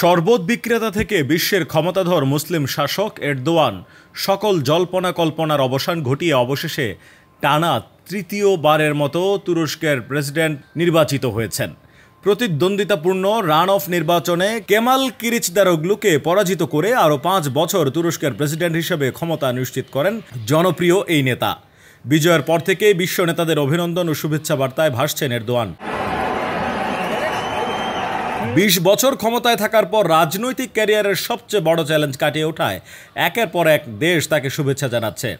শরবত বিক্রেতা থেকে বিশ্বের ক্ষমতাধর মুসলিম শাসক এরদোয়ান সকল জল্পনা কল্পনার অবসান ঘটিয়ে অবশেষে টানা তৃতীয়বারের মতো তুরস্কের প্রেসিডেন্ট নির্বাচিত হয়েছেন প্রতিদ্বন্দ্বিতাপূর্ণ রান অফ নির্বাচনে কেমাল কিরিচদারোগলুকে পরাজিত করে আরও পাঁচ বছর তুরস্কের প্রেসিডেন্ট হিসেবে ক্ষমতা নিশ্চিত করেন জনপ্রিয় এই নেতা বিজয়ের পর থেকে বিশ্ব নেতাদের অভিনন্দন ও শুভেচ্ছা বার্তায় ভাসছেন এরদোয়ান বিশ বছর ক্ষমতায় থাকার পর রাজনৈতিক ক্যারিয়ারের সবচেয়ে বড় চ্যালেঞ্জ কাটিয়ে ওঠায় একের পর এক দেশ তাকে শুভেচ্ছা জানাচ্ছে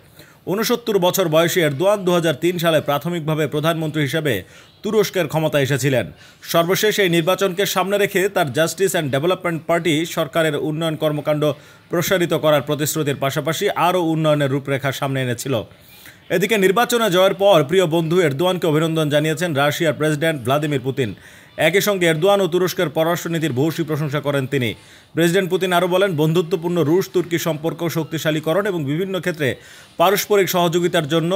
উনসত্তর বছর এর এরদোয়ান দু সালে প্রাথমিকভাবে প্রধানমন্ত্রী হিসেবে তুরস্কের ক্ষমতায় এসেছিলেন সর্বশেষ এই নির্বাচনকে সামনে রেখে তার জাস্টিস অ্যান্ড ডেভেলপমেন্ট পার্টি সরকারের উন্নয়ন কর্মকাণ্ড প্রসারিত করার প্রতিশ্রুতির পাশাপাশি আরও উন্নয়নের রূপরেখা সামনে এনেছিল এদিকে নির্বাচনে জয়ের পর প্রিয় বন্ধু এরদোয়ানকে অভিনন্দন জানিয়েছেন রাশিয়ার প্রেসিডেন্ট ভ্লাদিমির পুতিন একই সঙ্গে এরদোয়ান ও তুরস্কের পররাষ্ট্রনীতির ভূয়সী প্রশংসা করেন তিনি প্রেসিডেন্ট পুতিন আরও বলেন বন্ধুত্বপূর্ণ রুশ তুর্কি সম্পর্ক শক্তিশালীকরণ এবং বিভিন্ন ক্ষেত্রে পারস্পরিক সহযোগিতার জন্য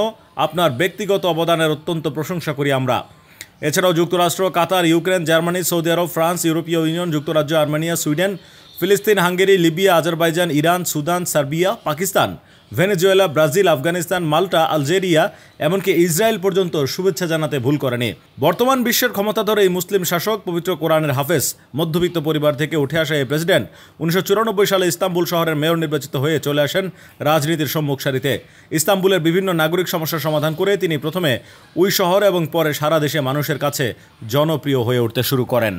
আপনার ব্যক্তিগত অবদানের অত্যন্ত প্রশংসা করি আমরা এছাড়াও যুক্তরাষ্ট্র কাতার ইউক্রেন জার্মানি সৌদি আরব ফ্রান্স ইউরোপীয় ইউনিয়ন যুক্তরাজ্য আর্মেনিয়া সুইডেন ফিলিস্তিন Hungary Libya Azerbaijan Iran Sudan Serbia Pakistan Venezuela Brazil Afghanistan Malta Algeria এমনকি ইসরায়েল পর্যন্ত শুভেচ্ছা জানাতে ভুল করেনি বর্তমান বিশ্বের ক্ষমতাধর এই মুসলিম শাসক পবিত্র কোরআনের হাফেজ মধ্যবিত্ত পরিবার থেকে উঠে আসা এই প্রেসিডেন্ট উনিশশো সালে ইস্তাম্বুল শহরের মেয়র নির্বাচিত হয়ে চলে আসেন রাজনীতির সম্মুখ সারিতে ইস্তাম্বুলের বিভিন্ন নাগরিক সমস্যার সমাধান করে তিনি প্রথমে ওই শহর এবং পরে সারা দেশে মানুষের কাছে জনপ্রিয় হয়ে উঠতে শুরু করেন